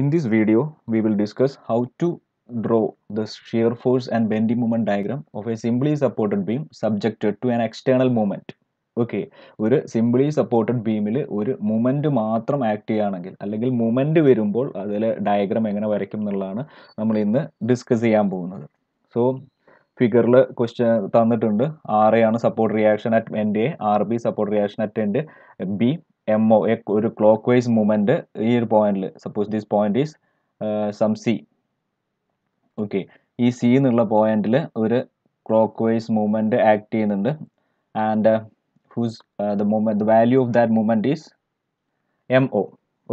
In this video, we will discuss how to draw the shear force and bending moment diagram of a simply supported beam subjected to an external moment. Okay ഒരു simply supported ബീമിൽ ഒരു moment മാത്രം act ചെയ്യുകയാണെങ്കിൽ അല്ലെങ്കിൽ moment വരുമ്പോൾ അതിൽ diagram എങ്ങനെ വരയ്ക്കും എന്നുള്ളതാണ് നമ്മൾ ഇന്ന് ഡിസ്കസ് ചെയ്യാൻ പോകുന്നത് സോ ഫിഗറിൽ ക്വസ്റ്റ്യൻ തന്നിട്ടുണ്ട് ആർ എ ആണ് support reaction at end A R B support reaction at end B M O ഒരു ക്ലോക്ക് വൈസ് മൂവ്മെൻറ്റ് ഈ ഒരു പോയിന്റിൽ suppose this point is some C okay ഈ സി എന്നുള്ള പോയിന്റിൽ ഒരു ക്ലോക്ക് വൈസ് മൂവ്മെൻറ്റ് ആക്ട് ചെയ്യുന്നുണ്ട് and whose the moment the value of that moment is M O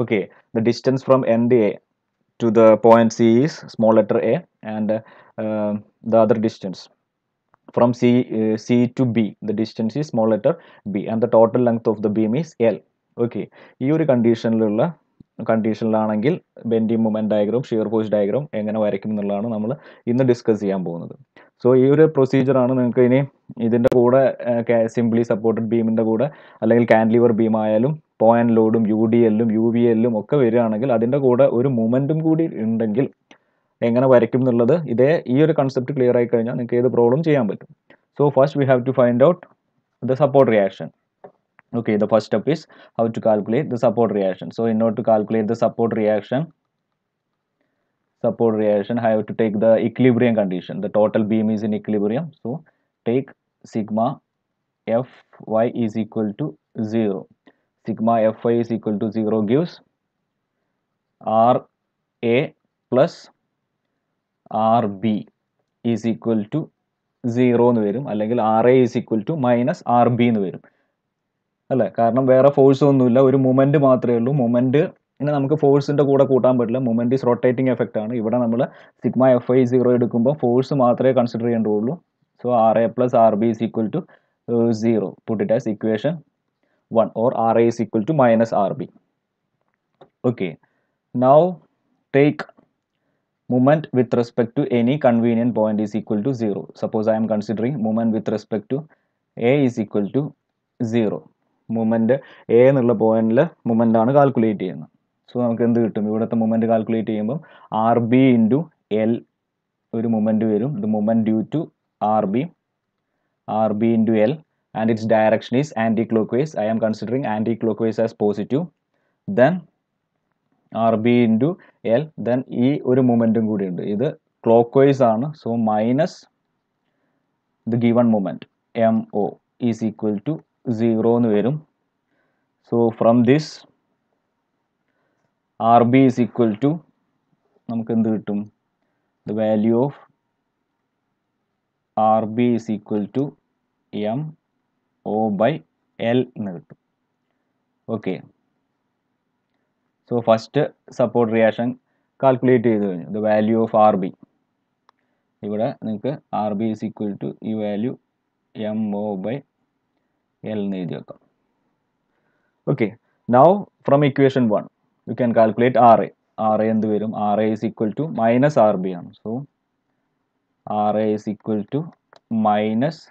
okay the distance from end A to the point C is small letter A and the other distance distance from C, uh, C to B the distance is small letter b and the total length of the beam is L okay ഈ ഒരു കണ്ടീഷനിലുള്ള കണ്ടീഷനിലാണെങ്കിൽ bending moment diagram shear force diagram എങ്ങനെ വരയ്ക്കും എന്നുള്ളതാണ് നമ്മൾ ഇന്ന് discuss ചെയ്യാൻ പോകുന്നത് സോ ഈ ഒരു പ്രൊസീജിയറാണ് നിങ്ങൾക്ക് ഇനി ഇതിൻ്റെ കൂടെ സിംപ്ലി സപ്പോർട്ടഡ് ബീമിൻ്റെ കൂടെ അല്ലെങ്കിൽ കാൻഡ്ലിവർ ബീം ആയാലും ലോഡും യു ഡി എല്ലും യു വി എല്ലും ഒക്കെ വരികയാണെങ്കിൽ അതിൻ്റെ കൂടെ ഒരു മൂമെൻറ്റും കൂടി ഉണ്ടെങ്കിൽ എങ്ങനെ വരയ്ക്കും എന്നുള്ളത് ഇതേ ഈ ഒരു കൺസെപ്റ്റ് ക്ലിയർ ആയി കഴിഞ്ഞാൽ നിങ്ങൾക്ക് ഏത് പ്രോബ്ലം ചെയ്യാൻ പറ്റും so first we have to find out the support reaction okay the first step is how to calculate the support reaction so in order to calculate the support reaction support reaction I have to take the equilibrium condition the total beam is in equilibrium so take sigma fy is equal to 0 sigma fy is equal to 0 gives r a plus r b is equal to zero in the അല്ലെങ്കിൽ r a is equal to minus r b in the എന്ന് അല്ല കാരണം വേറെ force ഒന്നുമില്ല ഒരു moment മാത്രമേ ഉള്ളൂ moment ഇനി നമുക്ക് ഫോഴ്സിൻ്റെ കൂടെ കൂട്ടാൻ പറ്റില്ല മൊമെന്റ് ഈസ് റൊട്ടേറ്റിംഗ് എഫക്റ്റ് ആണ് ഇവിടെ നമ്മൾ സിഗ്മ എഫ് ഐ സീറോ എടുക്കുമ്പോൾ ഫോഴ്സ് മാത്രമേ കൺസിഡർ ചെയ്യേണ്ടുള്ളൂ so R A plus R B is equal to zero put it as equation one or R A is equal to minus R B okay now take moment with respect to any convenient point is equal to 0 suppose I'm considering moment with respect to A is equal to 0 moment A എന്നുള്ള പോയിന്റിൽ മൊമെൻ്റാണ് calculate ചെയ്യുന്നത് so നമുക്ക് എന്ത് കിട്ടും ഇവിടുത്തെ moment calculate ചെയ്യുമ്പോൾ R B into L ഒരു moment വരും ഇത് moment due to R B R B into L and its direction is anti clockwise I am considering anti clockwise as positive then R B into L then ഈ ഒരു കൂടി കൂടിയുണ്ട് ഇത് clockwise ആണ് so minus the given moment M O is equal to 0 so from this rb is equal to the value of rb is equal to m o by l okay so first support reaction calculate the value of rb rb is equal to e value m o by L എഴുതി വെക്കാം okay now from equation one you can calculate R A R A എന്ത് വരും R A is equal to minus R B ആണ് so R A is equal to minus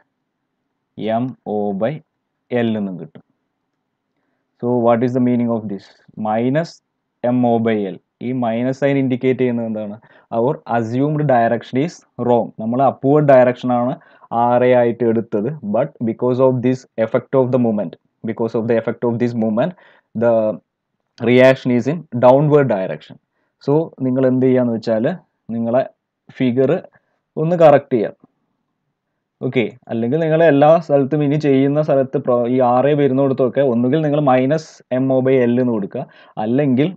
M O by L എന്നും കിട്ടും so what is the meaning of this minus M O by L ഈ minus sign indicate ചെയ്യുന്നത് എന്താണ് our assumed direction is wrong നമ്മൾ upward ഡയറക്ഷനാണ് R ആയിട്ട് എടുത്തത് but because of this effect of the movement because of the effect of this movement the reaction is in downward direction so നിങ്ങൾ എന്ത് ചെയ്യാന്ന് വെച്ചാൽ നിങ്ങളെ ഫിഗർ ഒന്ന് കറക്റ്റ് ചെയ്യാം ഓക്കെ അല്ലെങ്കിൽ നിങ്ങൾ എല്ലാ സ്ഥലത്തും ഇനി ചെയ്യുന്ന സ്ഥലത്ത് ഈ ആറേ വരുന്നിടത്തൊക്കെ ഒന്നുകിൽ നിങ്ങൾ minus M O by L എന്ന് കൊടുക്കുക അല്ലെങ്കിൽ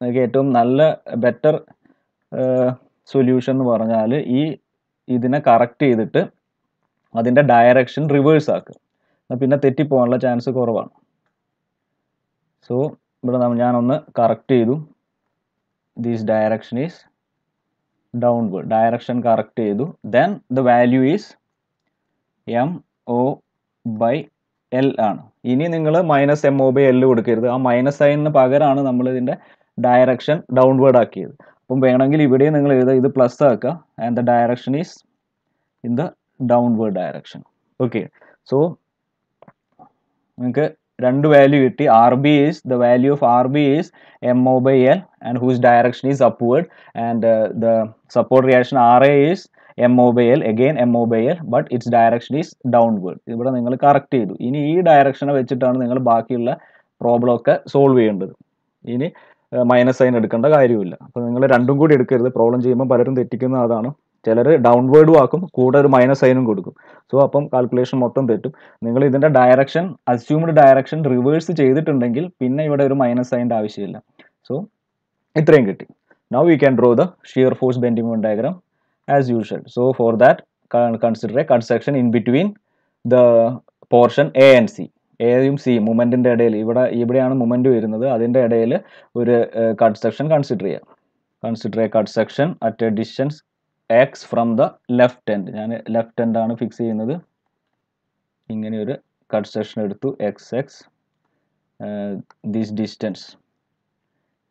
നിങ്ങൾക്ക് ഏറ്റവും നല്ല ബെറ്റർ സൊല്യൂഷൻ എന്ന് പറഞ്ഞാൽ ഈ ഇതിനെ കറക്റ്റ് ചെയ്തിട്ട് അതിൻ്റെ ഡയറക്ഷൻ റിവേഴ്സ് ആക്കുക എന്നാൽ പിന്നെ തെറ്റിപ്പോകാനുള്ള ചാൻസ് കുറവാണ് സോ ഇവിടെ ഞാനൊന്ന് കറക്റ്റ് ചെയ്തു these direction is downward direction correct ചെയ്തു then the value is M O by L ആണ് ഇനി നിങ്ങൾ minus M O by L കൊടുക്കരുത് ആ മൈനസ് സൈനിന് പകരമാണ് നമ്മൾ ഇതിൻ്റെ ഡയറക്ഷൻ ഡൗൺവേർഡ് ആക്കിയത് അപ്പം വേണമെങ്കിൽ ഇവിടെ നിങ്ങൾ എഴുതുക ഇത് പ്ലസ് ആക്കുക and the direction is in the downward direction okay so നിങ്ങൾക്ക് രണ്ട് വാല്യൂ കിട്ടി R B is the value of R B is M O by L and whose direction is upward and the support reaction R A is M O by L again M O by L but its direction is downward ഇവിടെ നിങ്ങൾ correct ചെയ്തു ഇനി ഈ ഡയറക്ഷനെ വെച്ചിട്ടാണ് നിങ്ങൾ ബാക്കിയുള്ള problem ഒക്കെ solve ചെയ്യേണ്ടത് ഇനി മൈനസ് uh, സൈൻ എടുക്കേണ്ട കാര്യമില്ല അപ്പോൾ നിങ്ങൾ രണ്ടും കൂടി എടുക്കരുത് പ്രോബ്ലം ചെയ്യുമ്പോൾ പലരും തെറ്റിക്കുന്ന അതാണ് ചിലർ ഡൗൺവേർഡും ആക്കും കൂടെ ഒരു മൈനസ് സൈനും കൊടുക്കും സോ അപ്പം കാൽക്കുലേഷൻ മൊത്തം തെറ്റും നിങ്ങൾ ഇതിൻ്റെ ഡയറക്ഷൻ അസ്യൂംഡ് ഡയറക്ഷൻ റിവേഴ്സ് ചെയ്തിട്ടുണ്ടെങ്കിൽ പിന്നെ ഇവിടെ ഒരു മൈനസ് സൈൻ്റെ ആവശ്യമില്ല സോ ഇത്രയും കിട്ടി now we can draw the shear force bending moment diagram as usual so for that consider a cut section in between the portion A and C എയും C മൊമെൻറ്റിൻ്റെ ഇടയിൽ ഇവിടെ ഇവിടെയാണ് മൊമെൻറ്റ് വരുന്നത് അതിൻ്റെ ഇടയിൽ ഒരു കട്ട് സെക്ഷൻ കൺസിഡർ ചെയ്യാം consider a cut section at a distance X from the left end ഞാൻ ലെഫ്റ്റ് എൻഡ് ആണ് ഫിക്സ് ചെയ്യുന്നത് ഇങ്ങനെ ഒരു കട്ട് സെക്ഷൻ എടുത്തു എക്സ് എക്സ് ദിസ് ഡിസ്റ്റൻസ്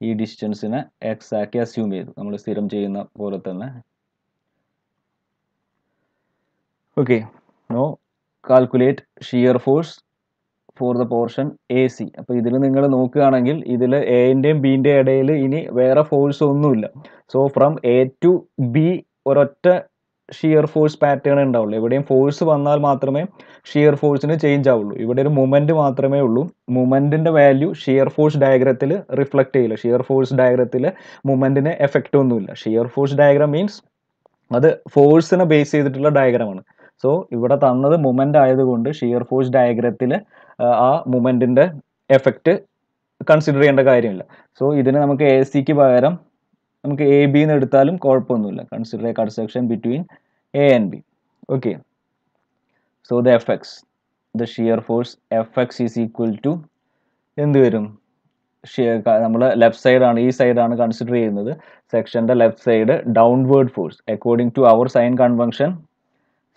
ഈ ഡിസ്റ്റൻസിനെ എക്സ് ആക്കി അസ്യൂം ചെയ്തു നമ്മൾ സ്ഥിരം ചെയ്യുന്ന പോലെ തന്നെ okay now calculate shear force for the portion A C അപ്പോൾ ഇതിൽ നിങ്ങൾ നോക്കുകയാണെങ്കിൽ ഇതിൽ എൻ്റെയും ബീൻ്റെയും ഇടയിൽ ഇനി വേറെ ഫോഴ്സ് ഒന്നുമില്ല so from A to B ഒരൊറ്റ ഷിയർ ഫോഴ്സ് പാറ്റേൺ ഉണ്ടാവുള്ളൂ എവിടെയും ഫോഴ്സ് വന്നാൽ മാത്രമേ ഷിയർ ഫോഴ്സിന് ചേഞ്ച് ആവുള്ളൂ ഇവിടെ ഒരു മൊമെൻറ്റ് മാത്രമേ ഉള്ളൂ മൊമെൻറ്റിൻ്റെ വാല്യൂ ഷിയർ ഫോഴ്സ് ഡയഗ്രത്തിൽ റിഫ്ലക്റ്റ് ചെയ്യില്ല ഷിയർ ഫോഴ്സ് ഡയഗ്രത്തിൽ മൊമെൻറ്റിന് എഫക്റ്റ് ഒന്നുമില്ല ഷിയർ ഫോഴ്സ് ഡയഗ്രാം മീൻസ് അത് ഫോഴ്സിനെ ബേസ് ചെയ്തിട്ടുള്ള ഡയഗ്രമാണ് സോ ഇവിടെ തന്നത് മൊമെൻ്റ് ആയതുകൊണ്ട് ഷിയർ ഫോഴ്സ് ഡയഗ്രത്തിൽ ആ മൊമെൻറ്റിൻ്റെ എഫക്റ്റ് കൺസിഡർ ചെയ്യേണ്ട കാര്യമില്ല സോ ഇതിന് നമുക്ക് എ സിക്ക് പകരം നമുക്ക് എ ബി എന്ന് എടുത്താലും കുഴപ്പമൊന്നുമില്ല consider a cut section between A and B okay so the F X the shear force F X is equal to എന്ത് വരും ഷിയർ നമ്മൾ ലെഫ്റ്റ് സൈഡാണ് ഈ സൈഡാണ് കൺസിഡർ ചെയ്യുന്നത് സെക്ഷൻ്റെ left side downward force according to our sign convention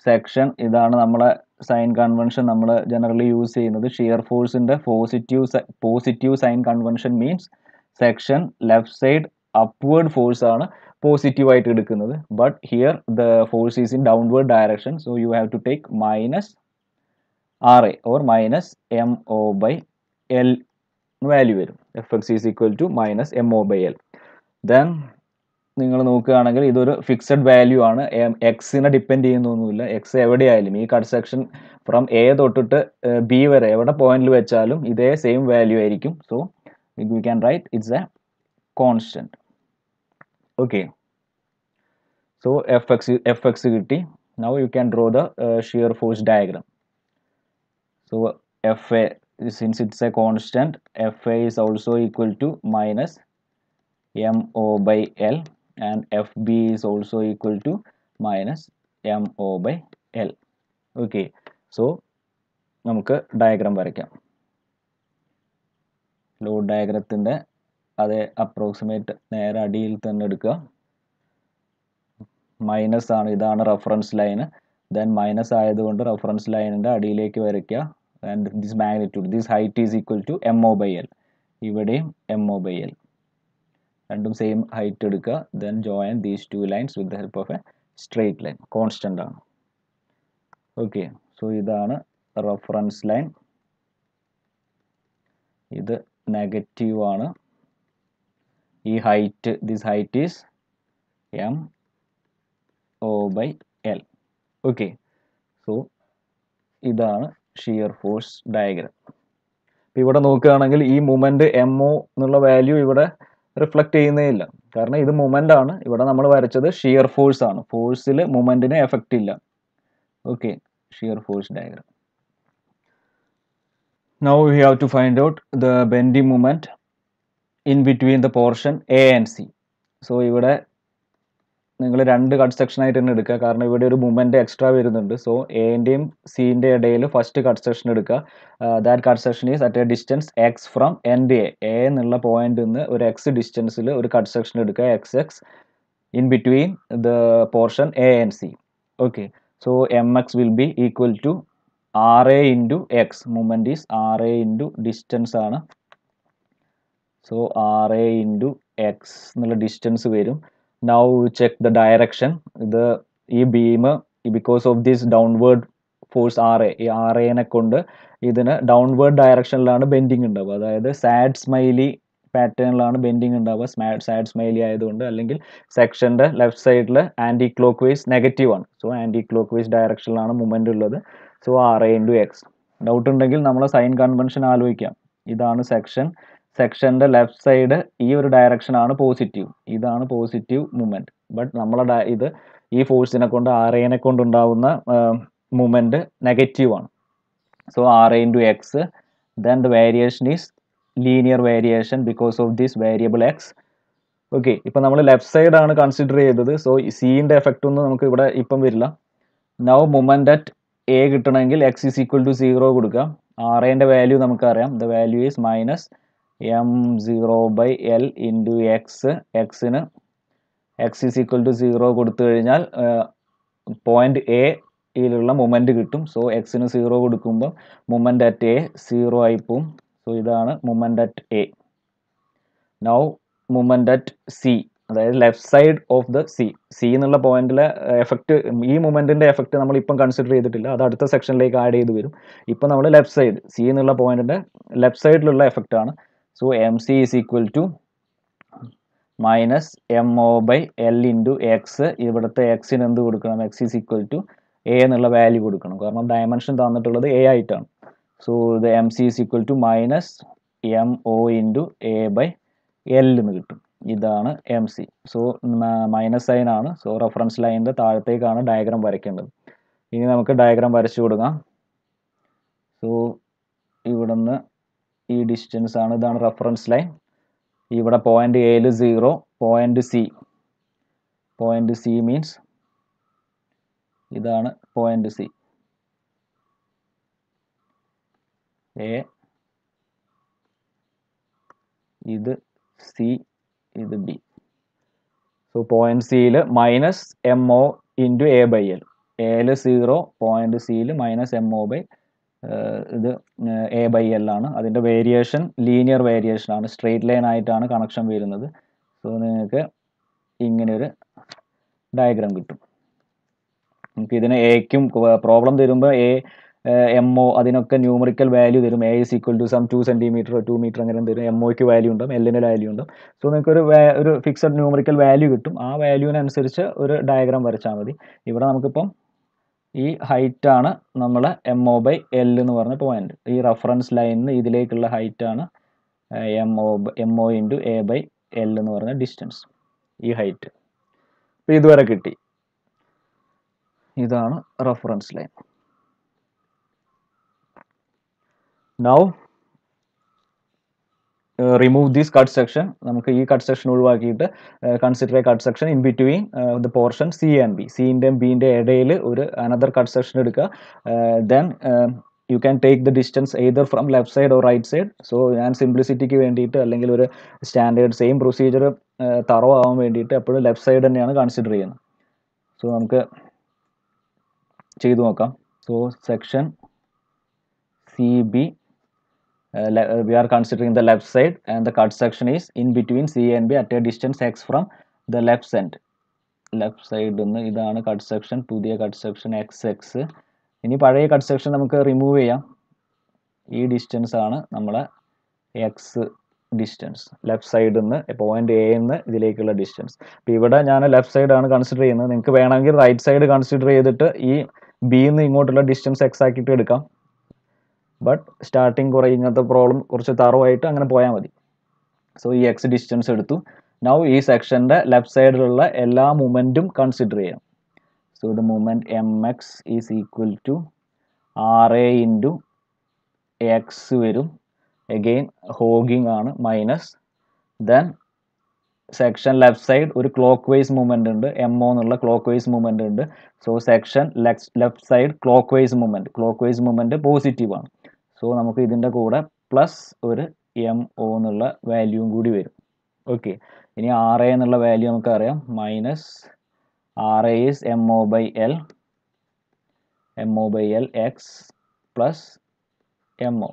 section ഇതാണ് നമ്മളെ സൈൻ കൺവെൻഷൻ നമ്മൾ ജനറലി യൂസ് ചെയ്യുന്നത് ഷിയർ ഫോഴ്സിൻ്റെ positive positive sign convention means section left side upward force ആണ് പോസിറ്റീവായിട്ട് എടുക്കുന്നത് but here the force is in downward direction so you have to take minus R A or minus M O by L value വരും F X is equal to minus M O by L then നിങ്ങൾ നോക്കുകയാണെങ്കിൽ ഇതൊരു fixed value ആണ് എക്സിനെ depend ചെയ്യുന്നൊന്നുമില്ല X എവിടെയായാലും ഈ cut section from A തൊട്ടിട്ട് B വരെ എവിടെ പോയിന്റിൽ വെച്ചാലും ഇതേ സെയിം വാല്യൂ ആയിരിക്കും so we can write it's a constant okay so fx, xgt now you can draw the uh, shear force diagram so fa since it's a constant fa is also equal to minus mo by l and fb is also equal to minus mo by l okay so നമുക്ക് diagram വരയ്ക്കാം Load diagram. അതേ approximate നേരെ അടിയിൽ തന്നെ എടുക്കുക minus ആണ് ഇതാണ് reference ലൈന് ദെൻ മൈനസ് ആയതുകൊണ്ട് റഫറൻസ് ലൈനിൻ്റെ അടിയിലേക്ക് വരയ്ക്കുക and this magnitude this height is equal to M O by L ഇവിടെയും എം ഒ ബൈ എൽ രണ്ടും സെയിം ഹൈറ്റ് എടുക്കുക then join these two lines with the help of a straight line constant ആണ് okay so ഇതാണ് reference line ഇത് negative ആണ് ഈ height this height is M O by L okay so ഇതാണ് shear force diagram അപ്പം ഇവിടെ നോക്കുകയാണെങ്കിൽ ഈ മൂമെൻറ്റ് എം ഒ എന്നുള്ള വാല്യൂ ഇവിടെ റിഫ്ലക്റ്റ് ചെയ്യുന്നേ ഇല്ല കാരണം ഇത് മൂമെൻ്റ് ആണ് ഇവിടെ നമ്മൾ വരച്ചത് ഷിയർ ഫോഴ്സ് ആണ് ഫോഴ്സിൽ മൂമെൻറ്റിന് എഫക്റ്റ് ഇല്ല okay shear force diagram now we have to find out the bending moment in between the portion A and C so ഇവിടെ നിങ്ങൾ രണ്ട് കട്ട് സെക്ഷനായിട്ട് തന്നെ എടുക്കുക കാരണം ഇവിടെ ഒരു മൂമെൻ്റ് എക്സ്ട്രാ വരുന്നുണ്ട് സോ എൻ്റെയും സീൻ്റെ ഇടയിൽ ഫസ്റ്റ് കൺസ്ട്രക്ഷൻ എടുക്കുക that construction is at a distance X from end A എന്നുള്ള പോയിന്റ് നിന്ന് ഒരു എക്സ് ഡിസ്റ്റൻസിൽ ഒരു കൺസ്ട്രക്ഷൻ എടുക്കുക X X in between the portion A and C okay so M X will be equal to R A into X moment is R A into distance ആണ് so R A into X എന്നുള്ള distance വരും now check the direction ഇത് ഈ beam because of this downward force R A ഈ R എനെ കൊണ്ട് ഇതിന് downward ഡയറക്ഷനിലാണ് ബെൻഡിങ് ഉണ്ടാവുക അതായത് സാഡ് സ്മൈലി പാറ്റേണിലാണ് ബെൻഡിങ് ഉണ്ടാവുക സാഡ് സ്മൈലി ആയതുകൊണ്ട് അല്ലെങ്കിൽ സെക്ഷൻ്റെ ലെഫ്റ്റ് സൈഡിൽ ആൻറ്റി ക്ലോക്ക് വൈസ് നെഗറ്റീവ് ആണ് സോ ആൻറ്റി ക്ലോക്ക് വൈസ് ഡയറക്ഷനിലാണ് മൂമെൻ്റ് ഉള്ളത് so R A into X doubt ഉണ്ടെങ്കിൽ നമ്മൾ സൈൻ കൺവെൻഷൻ ആലോചിക്കാം ഇതാണ് സെക്ഷൻ സെക്ഷൻ്റെ ലെഫ്റ്റ് സൈഡ് ഈ ഒരു ഡയറക്ഷനാണ് പോസിറ്റീവ് ഇതാണ് പോസിറ്റീവ് മൂമെൻറ്റ് ബട്ട് നമ്മളുടെ ഇത് ഈ ഫോഴ്സിനെ കൊണ്ട് ആർ എനെ കൊണ്ടുണ്ടാവുന്ന മൂമെൻറ്റ് നെഗറ്റീവാണ് so R A into X then the variation is linear variation because of this variable X okay ഇപ്പം നമ്മൾ ലെഫ്റ്റ് സൈഡാണ് കൺസിഡർ ചെയ്തത് സോ സീൻ്റെ എഫക്റ്റ് ഒന്നും നമുക്ക് ഇവിടെ ഇപ്പം വരില്ല നൗ മൊമെൻ്റ് അറ്റ് എ കിട്ടണമെങ്കിൽ X is equal to zero കൊടുക്കാം ആർ എൻ്റെ വാല്യൂ നമുക്കറിയാം the value is minus M zero by L into X എക്സിന് X is equal to zero കൊടുത്തു കഴിഞ്ഞാൽ പോയിൻ്റ് എ യിലുള്ള മൊമെൻറ്റ് കിട്ടും സോ എക്സിന് സീറോ കൊടുക്കുമ്പോൾ മൊമെൻ്റ് അറ്റ് എ സീറോ ആയി പോവും സോ ഇതാണ് moment at A now moment at C അതായത് left side of the C C എന്നുള്ള പോയിന്റിലെ എഫക്റ്റ് ഈ മൊമെൻറ്റിൻ്റെ എഫക്റ്റ് നമ്മൾ ഇപ്പം കൺസിഡർ ചെയ്തിട്ടില്ല അത് അടുത്ത സെക്ഷനിലേക്ക് ആഡ് ചെയ്ത് വരും ഇപ്പം നമ്മൾ ലെഫ്റ്റ് സൈഡ് സി എന്നുള്ള പോയിന്റിൻ്റെ ലെഫ്റ്റ് സൈഡിലുള്ള എഫക്റ്റാണ് so M C is equal to minus M O by L into X ഇവിടുത്തെ എക്സിന് എന്ത് കൊടുക്കണം X is equal to A എന്നുള്ള വാല്യൂ കൊടുക്കണം കാരണം ഡയമെൻഷൻ തന്നിട്ടുള്ളത് എ ആയിട്ടാണ് സോ ഇത് M C is equal to minus M O into A by L എന്ന് കിട്ടും ഇതാണ് M C so minus sign ആണ് സോ റെഫറൻസ് ലൈനിൻ്റെ താഴത്തേക്കാണ് ഡയഗ്രാം വരയ്ക്കേണ്ടത് ഇനി നമുക്ക് ഡയഗ്രാം വരച്ചു കൊടുക്കാം സോ ഇവിടുന്ന് ഈ ഡിസ്റ്റൻസ് ആണ് ഇതാണ് റെഫറൻസ് ലൈൻ ഇവിടെ പോയിന്റ് എയിൽ zero point C point C means ഇതാണ് പോയിന്റ് സി എ ഇത് സി ഇത് ബി സോ പോയിന്റ് സിയിൽ minus M O into A by L എയിൽ സീറോ പോയിന്റ് സിയിൽ മൈനസ് എം ഒ ബൈ ഇത് എ ബൈ എൽ ആണ് അതിൻ്റെ വേരിയേഷൻ ലീനിയർ വേരിയേഷൻ ആണ് സ്ട്രെയിറ്റ് ലൈൻ ആയിട്ടാണ് കണക്ഷൻ വരുന്നത് സോ നിങ്ങൾക്ക് ഇങ്ങനെ ഒരു ഡയഗ്രാം കിട്ടും നമുക്ക് ഇതിനെ എക്കും പ്രോബ്ലം തരുമ്പോൾ എ എം ഒ അതിനൊക്കെ ന്യൂമറിക്കൽ വാല്യൂ തരും A is equal to some two centimetre to metre അങ്ങനെ തരും എം ഒക്ക് വാല്യൂ ഉണ്ടും എല്ലിൻ്റെ വാല്യൂ ഉണ്ടും സോ നിങ്ങൾക്കൊരു ഒരു ഫിക്സഡ് ന്യൂമറിക്കൽ വാല്യൂ കിട്ടും ആ വാല്യൂവിനനുസരിച്ച് ഒരു ഡയഗ്രാം വരച്ചാൽ മതി ഇവിടെ നമുക്കിപ്പം ഈ ഹൈറ്റാണ് നമ്മൾ എം ഒ ബൈ എൽ എന്ന് പറഞ്ഞ പോയിന്റ് ഈ റഫറൻസ് ലൈനിന് നിന്ന് ഇതിലേക്കുള്ള ഹൈറ്റാണ് M O M O into A by L എന്ന് പറഞ്ഞ ഡിസ്റ്റൻസ് ഈ ഹൈറ്റ് അപ്പോൾ ഇതുവരെ കിട്ടി ഇതാണ് reference line now remove these cut section നമുക്ക് ഈ കട്ട് സെക്ഷൻ ഒഴിവാക്കിയിട്ട് consider a cut section in between the portion C and B സിൻ്റെയും ബീൻ്റെ ഇടയിൽ ഒരു അനദർ കട്ട് സെക്ഷൻ എടുക്കുക then you can take the distance either from left side or right side so ഞാൻ സിംപ്ലിസിറ്റിക്ക് വേണ്ടിയിട്ട് അല്ലെങ്കിൽ ഒരു സ്റ്റാൻഡേർഡ് സെയിം പ്രൊസീജർ തറവ് ആവാൻ വേണ്ടിയിട്ട് എപ്പോഴും ലെഫ്റ്റ് സൈഡ് തന്നെയാണ് കൺസിഡർ ചെയ്യുന്നത് സോ നമുക്ക് ചെയ്തു നോക്കാം so section C B Uh, uh, we are considering the left side and the cut section is in between C and B at a distance x from the left end. Left സൈഡിൽ നിന്ന് ഇതാണ് cut section പുതിയ cut section X X ഇനി പഴയ cut section നമുക്ക് remove ചെയ്യാം ഈ distance ആണ് നമ്മളെ എക്സ് ഡിസ്റ്റൻസ് ലെഫ്റ്റ് സൈഡിൽ നിന്ന് പോയിന്റ് എ നിന്ന് ഇതിലേക്കുള്ള ഡിസ്റ്റൻസ് അപ്പം ഇവിടെ ഞാൻ ലെഫ്റ്റ് സൈഡാണ് കൺസിഡർ ചെയ്യുന്നത് നിങ്ങൾക്ക് വേണമെങ്കിൽ റൈറ്റ് സൈഡ് കൺസിഡർ ചെയ്തിട്ട് ഈ ബിയിൽ നിന്ന് ഇങ്ങോട്ടുള്ള ഡിസ്റ്റൻസ് എക്സ് ആക്കിയിട്ട് എടുക്കാം ബട്ട് സ്റ്റാർട്ടിങ് കുറേ ഇങ്ങനത്തെ പ്രോബ്ലം കുറച്ച് തറവായിട്ട് അങ്ങനെ പോയാൽ മതി സോ ഈ എക്സ് ഡിസ്റ്റൻസ് എടുത്തു നൗ ഈ സെക്ഷൻ്റെ ലെഫ്റ്റ് സൈഡിലുള്ള എല്ലാ മൂമെൻറ്റും കൺസിഡർ ചെയ്യണം so the moment M X is equal to R A into X വരും എഗെയിൻ ഹോഗിങ് ആണ് minus then section left side ഒരു ക്ലോക്ക് വൈസ് മൂവ്മെൻ്റ് ഉണ്ട് എം ഒ എന്നുള്ള ക്ലോക്ക് വൈസ് മൂവ്മെൻ്റ് ഉണ്ട് so section left side clockwise movement clockwise movement positive ആണ് so നമുക്ക് ഇതിൻ്റെ കൂടെ പ്ലസ് ഒരു എം ഒ എന്നുള്ള വാല്യൂവും കൂടി വരും ഓക്കെ ഇനി ആർ എ എന്നുള്ള വാല്യൂ നമുക്കറിയാം minus R A is M O by L M O by L X plus M O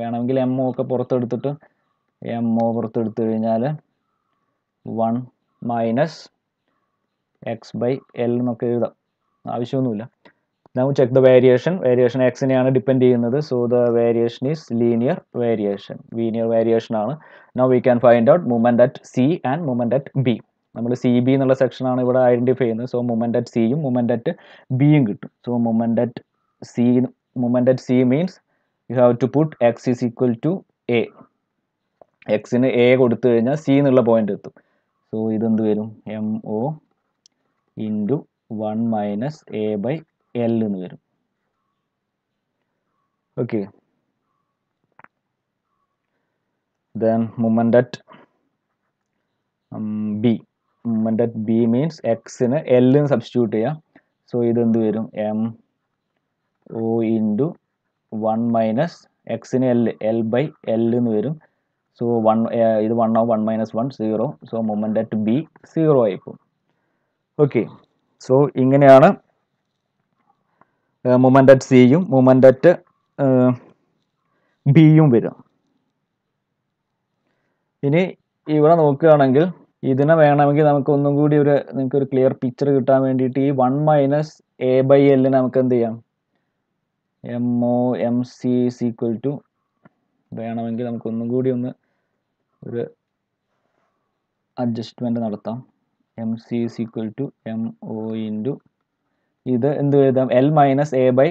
വേണമെങ്കിൽ എം ഒ ഒക്കെ പുറത്തെടുത്തിട്ട് എം ഒ പുറത്തെടുത്തു കഴിഞ്ഞാൽ one minus X by L എന്നൊക്കെ എഴുതാം ആവശ്യമൊന്നുമില്ല now check the variation variation എക്സിനെയാണ് ഡിപ്പെൻഡ് ചെയ്യുന്നത് so the variation is linear variation linear variation ആണ് now we can find out moment at C and moment at B നമ്മൾ C B എന്നുള്ള സെക്ഷനാണ് ഇവിടെ ഐഡൻറ്റിഫൈ ചെയ്യുന്നത് സോ മൂമെൻറ്റ് അറ്റ് സിയും moment at ബിയും കിട്ടും so moment at C moment at C means you have to put X is equal to A എക്സിന് A കൊടുത്തു കഴിഞ്ഞാൽ സി എന്നുള്ള പോയിന്റ് എത്തും സോ ഇതെന്ത് വരും M O into one minus A by L എന്ന് വരും okay then moment B moment B means എക്സിന് എല്ലിന് സബ്സ്റ്റിറ്റ്യൂട്ട് ചെയ്യാം സോ ഇതെന്ത് വരും M O into one minus എക്സിന് എൽ എൽ ബൈ എൽ എന്ന് വരും സോ വൺ ഇത് വൺ ആവും one minus one zero so moment B zero ആയിപ്പോൾ ഓക്കെ സോ ഇങ്ങനെയാണ് മൂമെൻ്റ് അറ്റ് സിയും മൂമെൻ്റ് അറ്റ് ബിയും വരും ഇനി ഇവിടെ നോക്കുകയാണെങ്കിൽ ഇതിനെ വേണമെങ്കിൽ നമുക്ക് ഒന്നും കൂടി ഒരു നിങ്ങൾക്ക് ഒരു ക്ലിയർ പിക്ചർ കിട്ടാൻ വേണ്ടിയിട്ട് ഈ വൺ മൈനസ് എ ബൈ എല്ലിന് നമുക്ക് എന്ത് ചെയ്യാം M O M C is equal to വേണമെങ്കിൽ നമുക്ക് ഒന്നും കൂടി ഒന്ന് ഒരു അഡ്ജസ്റ്റ്മെൻറ്റ് നടത്താം M C is equal to M O into ഇത് എന്ത് എഴുതാം L minus A by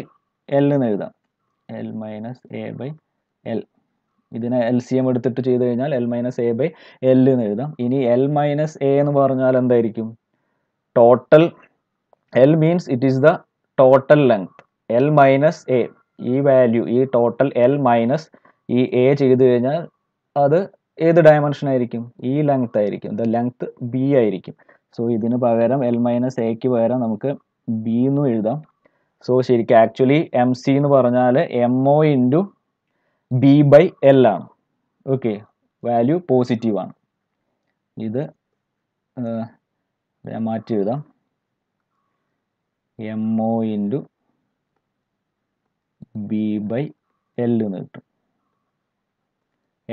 L എന്ന് എഴുതാം L minus A by L ഇതിനെ എൽ സി എം എടുത്തിട്ട് ചെയ്ത് കഴിഞ്ഞാൽ L minus A by L എന്ന് എഴുതാം ഇനി എൽ മൈനസ് എ എന്ന് പറഞ്ഞാൽ എന്തായിരിക്കും total L means it is the total length L minus A ഈ വാല്യൂ ഈ ടോട്ടൽ എൽ മൈനസ് ഈ എ ചെയ്ത് കഴിഞ്ഞാൽ അത് ഏത് ഡയമെൻഷൻ ആയിരിക്കും ഈ ലെങ്ത് ആയിരിക്കും ദ ലെങ്ത് ബി ആയിരിക്കും സോ ഇതിന് പകരം എൽ മൈനസ് എക്ക് പകരം നമുക്ക് ബി എന്നും എഴുതാം സോ ശരിക്കും ആക്ച്വലി എം സി എന്ന് പറഞ്ഞാൽ M O into B by L ആണ് ഓക്കെ വാല്യൂ പോസിറ്റീവ് ആണ് ഇത് ഞാൻ മാറ്റി എഴുതാം M O into B by L എന്ന് കിട്ടും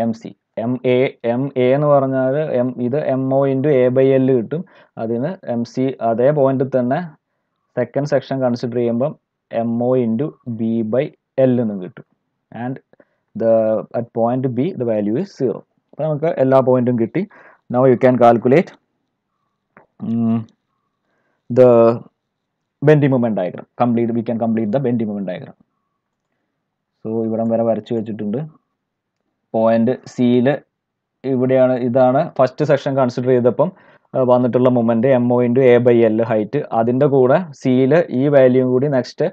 M C M A M A എന്ന് പറഞ്ഞാൽ എം ഇത് M O into A by L കിട്ടും അതിന് എം സി അതേ പോയിന്റിൽ തന്നെ സെക്കൻഡ് സെക്ഷൻ കൺസിഡർ ചെയ്യുമ്പം M O into B by L എന്ന് കിട്ടും and the at point B the value is zero അപ്പോൾ നമുക്ക് എല്ലാ പോയിന്റും കിട്ടി now you can calculate the bending movement diagram complete we can complete the bending movement diagram so ഇവിടം വരെ വരച്ചു വെച്ചിട്ടുണ്ട് പോയിന്റ് സിയിൽ ഇവിടെയാണ് ഇതാണ് ഫസ്റ്റ് സെക്ഷൻ കൺസിഡർ ചെയ്തപ്പം വന്നിട്ടുള്ള moment M O into A by L height അതിൻ്റെ കൂടെ സിയിൽ ഈ വാല്യൂ കൂടി നെക്സ്റ്റ്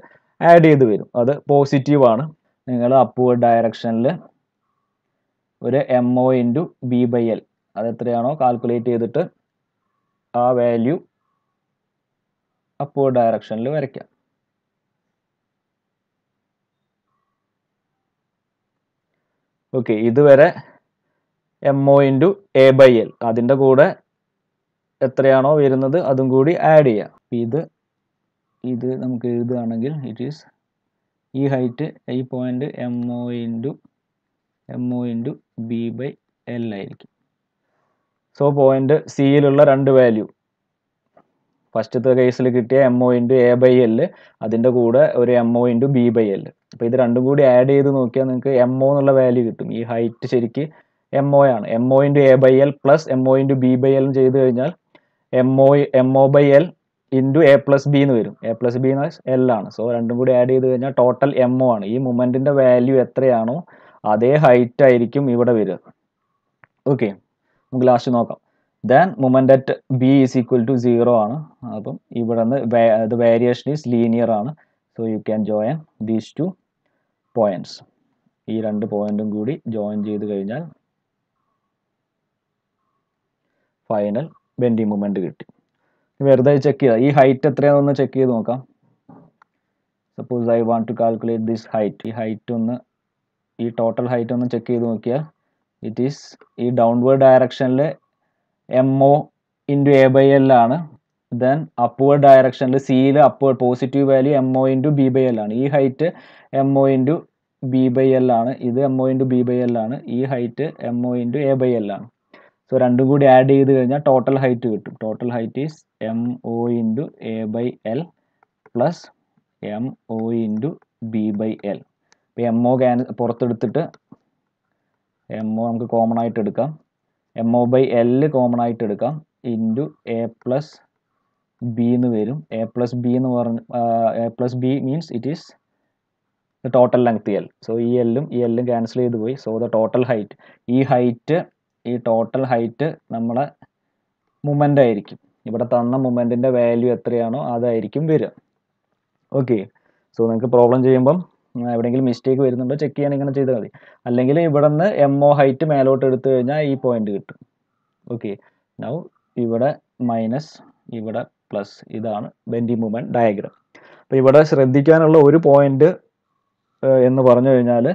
ആഡ് ചെയ്ത് വരും അത് പോസിറ്റീവ് ആണ് നിങ്ങൾ അപ്വേഡ് ഡയറക്ഷനിൽ ഒരു M O into B by L അത് എത്രയാണോ കാൽക്കുലേറ്റ് ചെയ്തിട്ട് ആ വാല്യൂ അപ്വേഡ് ഡയറക്ഷനിൽ വരയ്ക്കാം ഓക്കെ ഇതുവരെ M O into A by L അതിൻ്റെ കൂടെ എത്രയാണോ വരുന്നത് അതും കൂടി ആഡ് ചെയ്യാം ഇത് ഇത് നമുക്ക് എഴുതുകയാണെങ്കിൽ ഇറ്റ് ഈസ് ഈ ഹൈറ്റ് ഈ point M O into M O into B by L ആയിരിക്കും സോ പോയിൻ്റ് സിയിലുള്ള രണ്ട് വാല്യൂ ഫസ്റ്റത്തെ കേസിൽ കിട്ടിയ M O into A by L അതിൻ്റെ കൂടെ ഒരു M O into B by L അപ്പോൾ ഇത് രണ്ടും കൂടി ആഡ് ചെയ്ത് നോക്കിയാൽ നിങ്ങൾക്ക് എം ഒ എന്നുള്ള വാല്യൂ കിട്ടും ഈ ഹൈറ്റ് ശരിക്ക് എം ഒ ആണ് M O into A by L plus M O into B by L ചെയ്ത് കഴിഞ്ഞാൽ M O M O by L into A plus B എന്ന് വരും എ പ്ലസ് ബി എന്ന് എൽ ആണ് സോ രണ്ടും കൂടി ആഡ് ചെയ്ത് കഴിഞ്ഞാൽ ടോട്ടൽ എം ഒ ആണ് ഈ മൊമെൻറ്റിൻ്റെ വാല്യൂ എത്രയാണോ അതേ ഹൈറ്റ് ആയിരിക്കും ഇവിടെ വരിക ഓക്കെ നമുക്ക് ലാസ്റ്റ് നോക്കാം then moment at B is equal to zero ആണ് അപ്പം ഇവിടെ നിന്ന് അത് വേരിയേഷൻ ഈസ് ലീനിയർ ആണ് so you can join these two points ഈ രണ്ട് പോയിൻറ്റും കൂടി ജോയിൻ ചെയ്ത് കഴിഞ്ഞാൽ ഫൈനൽ ബെൻഡിങ് മൂവ്മെൻറ്റ് കിട്ടി വെറുതെ ചെക്ക് ചെയ്താൽ ഈ ഹൈറ്റ് എത്രയാണെന്ന് ചെക്ക് ചെയ്ത് നോക്കാം suppose I want to calculate this height ഈ ഹൈറ്റ് ഒന്ന് ഈ ടോട്ടൽ ഹൈറ്റ് ഒന്ന് ചെക്ക് ചെയ്ത് നോക്കിയാൽ ഇറ്റ് ഈസ് ഈ ഡൗൺവേർഡ് ഡയറക്ഷനിൽ M O into A by L ആണ് ദെൻ അപ്പുവേർഡ് ഡയറക്ഷനിൽ സിയിൽ upward positive value M O into B by L ആണ് ഈ height M O into B by L ആണ് ഇത് M O into B by L ആണ് ഈ height M O into A by L ആണ് so രണ്ടും കൂടി ആഡ് ചെയ്ത് കഴിഞ്ഞാൽ ടോട്ടൽ ഹൈറ്റ് കിട്ടും total height is M O into A by L plus M O into B by L ഇപ്പം M O can പുറത്തെടുത്തിട്ട് എം ഒ നമുക്ക് common ആയിട്ട് എടുക്കാം M O by L common ആയിട്ട് എടുക്കാം ഇൻറ്റു എ പ്ലസ് ബി എന്ന് വരും A plus B എന്ന് പറഞ്ഞ് A plus B means it is total length L so ഈ എല്ലും ഈ എല്ലും ക്യാൻസൽ ചെയ്ത് പോയി സോ ദ ടോട്ടൽ ഹൈറ്റ് ഈ ഹൈറ്റ് ഈ ടോട്ടൽ ഹൈറ്റ് നമ്മുടെ മൂമെന്റ് ആയിരിക്കും ഇവിടെ തന്ന മൂമെന്റിന്റെ വാല്യൂ എത്രയാണോ അതായിരിക്കും വരിക ഓക്കെ സോ നിങ്ങൾക്ക് പ്രോബ്ലം ചെയ്യുമ്പം എവിടെയെങ്കിലും മിസ്റ്റേക്ക് വരുന്നുണ്ടോ ചെക്ക് ചെയ്യാൻ ഇങ്ങനെ ചെയ്താൽ മതി അല്ലെങ്കിൽ ഇവിടെ നിന്ന് എം ഒ ഹൈറ്റ് മേലോട്ട് എടുത്തു കഴിഞ്ഞാൽ ഈ പോയിന്റ് കിട്ടും ഓക്കെ നൗ ഇവിടെ മൈനസ് ഇവിടെ പ്ലസ് ഇതാണ് ബെൻഡി മൂവ്മെൻറ്റ് ഡയഗ്രാം അപ്പോൾ ഇവിടെ ശ്രദ്ധിക്കാനുള്ള ഒരു പോയിന്റ് എന്ന് പറഞ്ഞു കഴിഞ്ഞാൽ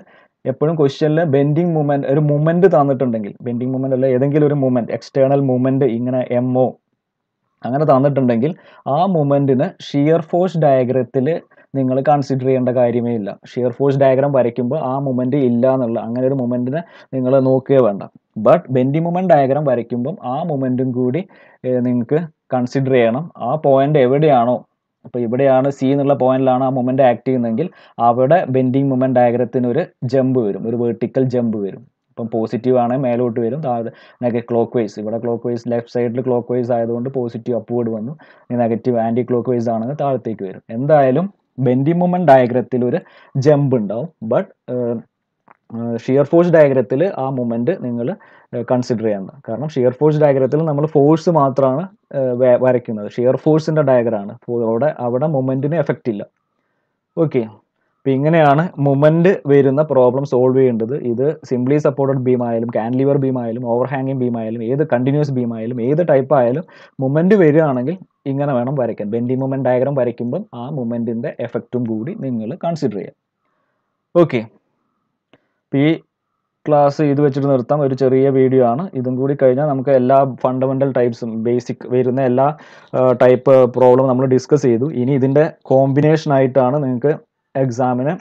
എപ്പോഴും ക്വസ്റ്റ്യനിൽ ബെൻഡിങ് മൂവ്മെൻറ്റ് ഒരു മൂവ്മെൻറ്റ് തന്നിട്ടുണ്ടെങ്കിൽ ബെൻഡിങ് മൂവ്മെൻറ്റ് അല്ല ഏതെങ്കിലും ഒരു മൂവ്മെൻറ്റ് എക്സ്റ്റേണൽ മൂവ്മെൻറ്റ് ഇങ്ങനെ എം ഒ അങ്ങനെ തന്നിട്ടുണ്ടെങ്കിൽ ആ മൂവ്മെൻറ്റിന് ഷിയർ ഫോഴ്സ് ഡയഗ്രത്തിൽ നിങ്ങൾ കൺസിഡർ ചെയ്യേണ്ട കാര്യമേ ഇല്ല ഷിയർ ഫോഴ്സ് ഡയഗ്രാം വരയ്ക്കുമ്പോൾ ആ മൂവ്മെൻറ്റ് ഇല്ല എന്നുള്ള അങ്ങനെ ഒരു മൊമെൻറ്റിനെ നിങ്ങൾ നോക്കുകയോ വേണ്ട ബട്ട് ബെൻഡിങ് മൂവ്മെൻറ്റ് ഡയഗ്രാം വരയ്ക്കുമ്പം ആ മൂവ്മെൻറ്റും കൂടി നിങ്ങൾക്ക് കൺസിഡർ ചെയ്യണം ആ പോയിൻ്റ് എവിടെയാണോ അപ്പോൾ ഇവിടെയാണ് സി എന്നുള്ള പോയിന്റിലാണ് ആ മൊമെൻ്റ് ആക്ട് ചെയ്യുന്നതെങ്കിൽ അവിടെ ബെൻഡിങ് മൊമെൻ്റ് ഡയഗ്രത്തിന് ഒരു ജമ്പ് വരും ഒരു വെർട്ടിക്കൽ ജമ്പ് വരും അപ്പം പോസിറ്റീവ് ആണെങ്കിൽ മേലോട്ട് വരും താഴെ നെഗറ്റീവ് ക്ലോക്ക് വൈസ് ഇവിടെ ക്ലോക്ക് വൈസ് ലെഫ്റ്റ് സൈഡിൽ ക്ലോക്ക് വൈസ് ആയതുകൊണ്ട് പോസിറ്റീവ് അപ്വേഡ് വന്നു നെഗറ്റീവ് ആൻറ്റി ക്ലോക്ക് വൈസ് ആണെങ്കിൽ താഴത്തേക്ക് വരും എന്തായാലും ബെൻഡിങ് മൂമെൻറ്റ് ഡയഗ്രത്തിൽ ഒരു ജമ്പ് ഉണ്ടാവും ബട്ട് ഷിയർ ഫോഴ്സ് ഡയഗ്രത്തിൽ ആ മൊമെൻറ്റ് നിങ്ങൾ കൺസിഡർ ചെയ്യണം കാരണം ഷിയർ ഫോഴ്സ് ഡയഗ്രത്തിൽ നമ്മൾ ഫോഴ്സ് മാത്രമാണ് വരയ്ക്കുന്നത് ഷിയർ ഫോഴ്സിൻ്റെ ഡയഗ്രാണ് അവിടെ അവിടെ മൊമെൻറ്റിന് എഫക്റ്റ് ഇല്ല ഓക്കെ അപ്പോൾ ഇങ്ങനെയാണ് മൊമെൻറ്റ് വരുന്ന പ്രോബ്ലം സോൾവ് ചെയ്യേണ്ടത് ഇത് സിംപ്ലി സപ്പോർട്ടഡ് ബീം ആയാലും കാൻലിവർ ബീം ആയാലും ഓവർ ഹാങ്ങിങ് ബീം ആയാലും ഏത് കണ്ടിന്യൂസ് ബീം ആയാലും ഏത് ടൈപ്പ് ആയാലും മൊമെൻറ്റ് വരികയാണെങ്കിൽ ഇങ്ങനെ വേണം വരയ്ക്കാൻ ബെൻഡി മൊമെൻറ്റ് ഡയഗ്രാം വരയ്ക്കുമ്പം ആ മൊമെൻറ്റിൻ്റെ എഫക്റ്റും കൂടി നിങ്ങൾ കൺസിഡർ ചെയ്യാം ഓക്കെ പി ഈ ക്ലാസ് ഇത് വെച്ചിട്ട് നിർത്താം ഒരു ചെറിയ വീഡിയോ ആണ് ഇതും കൂടി കഴിഞ്ഞാൽ നമുക്ക് എല്ലാ ഫണ്ടമെൻ്റൽ ടൈപ്സും ബേസിക് വരുന്ന എല്ലാ ടൈപ്പ് പ്രോബ്ലം നമ്മൾ ഡിസ്കസ് ചെയ്തു ഇനി ഇതിൻ്റെ കോമ്പിനേഷൻ ആയിട്ടാണ് നിങ്ങൾക്ക് എക്സാമിന്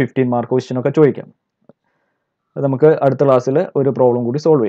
ഫിഫ്റ്റീൻ മാർക്ക് ക്വസ്റ്റ്യൻ ഒക്കെ ചോദിക്കാം നമുക്ക് അടുത്ത ക്ലാസ്സിൽ ഒരു പ്രോബ്ലം കൂടി സോൾവ് ചെയ്യാം